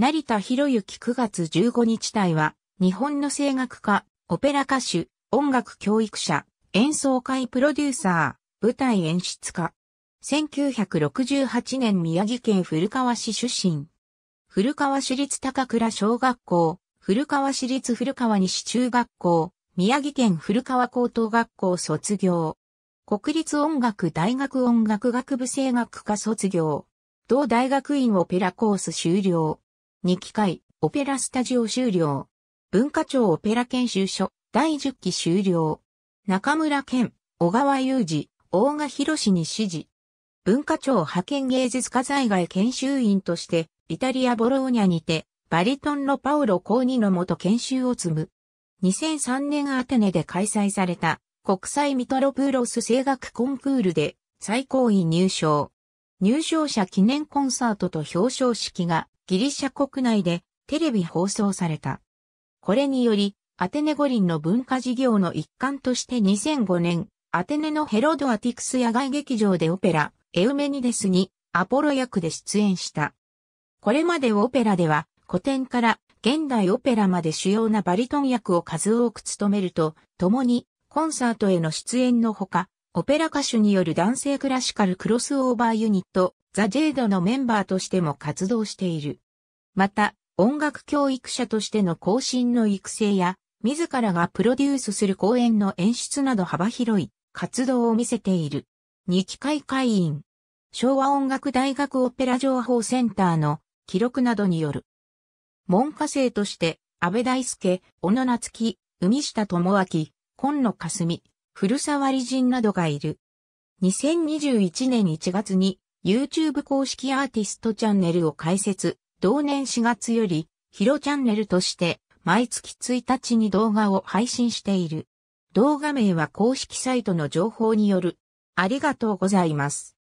成田博之9月15日隊は、日本の声楽家、オペラ歌手、音楽教育者、演奏会プロデューサー、舞台演出家。1968年宮城県古川市出身。古川市立高倉小学校、古川市立古川西中学校、宮城県古川高等学校卒業。国立音楽大学音楽学部声楽科卒業。同大学院オペラコース終了。2機会、オペラスタジオ終了。文化庁オペラ研修所、第10期終了。中村健、小川雄二、大賀博士に指示。文化庁派遣芸術家在外研修員として、イタリア・ボローニャにて、バリトンのパウロ・コーニの元研修を積む。2003年アテネで開催された国際ミトロプーロス声楽コンクールで最高位入賞。入賞者記念コンサートと表彰式がギリシャ国内でテレビ放送された。これにより、アテネ五輪の文化事業の一環として2005年、アテネのヘロドアティクス野外劇場でオペラ、エウメニデスにアポロ役で出演した。これまでオペラでは、古典から現代オペラまで主要なバリトン役を数多く務めると、共にコンサートへの出演のほか、オペラ歌手による男性クラシカルクロスオーバーユニット、ザ・ジェードのメンバーとしても活動している。また、音楽教育者としての更新の育成や、自らがプロデュースする公演の演出など幅広い活動を見せている。日機会会員。昭和音楽大学オペラ情報センターの記録などによる。文科生として、安倍大輔、小野夏樹、海下智明、今野霞、古沢理人などがいる。2021年1月に YouTube 公式アーティストチャンネルを開設、同年4月より、ヒロチャンネルとして、毎月1日に動画を配信している。動画名は公式サイトの情報による。ありがとうございます。